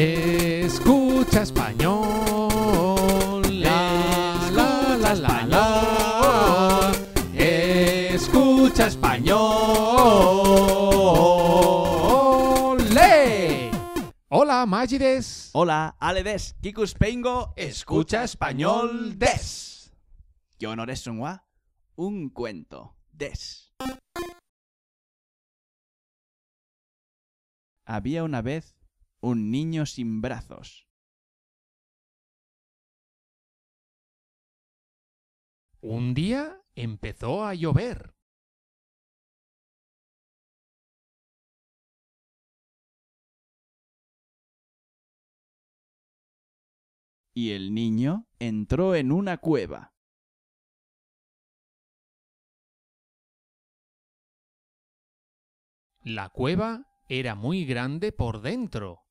Escucha español. La, la, la, la, la. Escucha español. Hola, Magides. Hola, Aledes. Kikus Pengo. Escucha español des. Yo no eres un un cuento des. Había una vez un niño sin brazos. Un día empezó a llover. Y el niño entró en una cueva. La cueva era muy grande por dentro.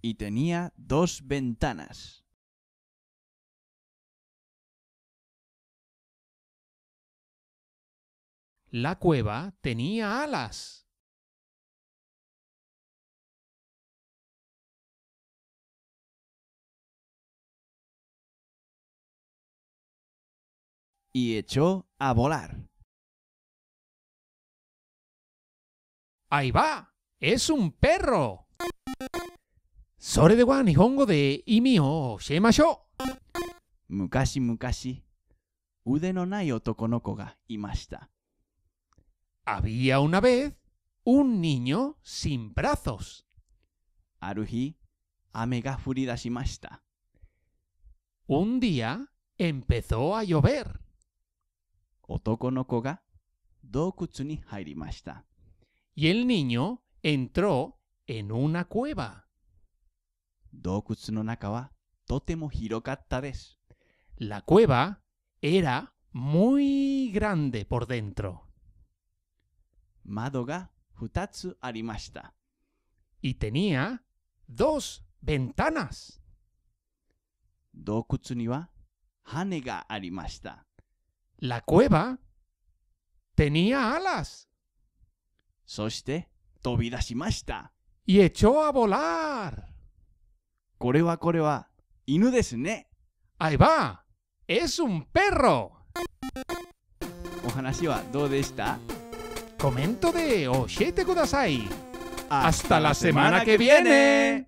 y tenía dos ventanas. La cueva tenía alas. Y echó a volar. Ahí va. Es un perro wa Nihongo de Imi o Shemashou! Mucashi, Mukashi ude no nai otokonoko ga imashita. Había una vez un niño sin brazos. Aru hi, ame ga furidashimashita. Un día empezó a llover. Otokonoko ga doukutsu ni hairimashita. Y el niño entró en una cueva. Dokutsu no naka totemo hirokatta La cueva era muy grande por dentro. Madoga ga futatsu Y tenía dos ventanas. Dokutsu ni wa La cueva tenía alas. Soste tobidashimashita. Y echó a volar. これはこれは犬ですね。あいば、エスンペロ。お話はどうでしたコメントで教えてください。hasta la semana que viene!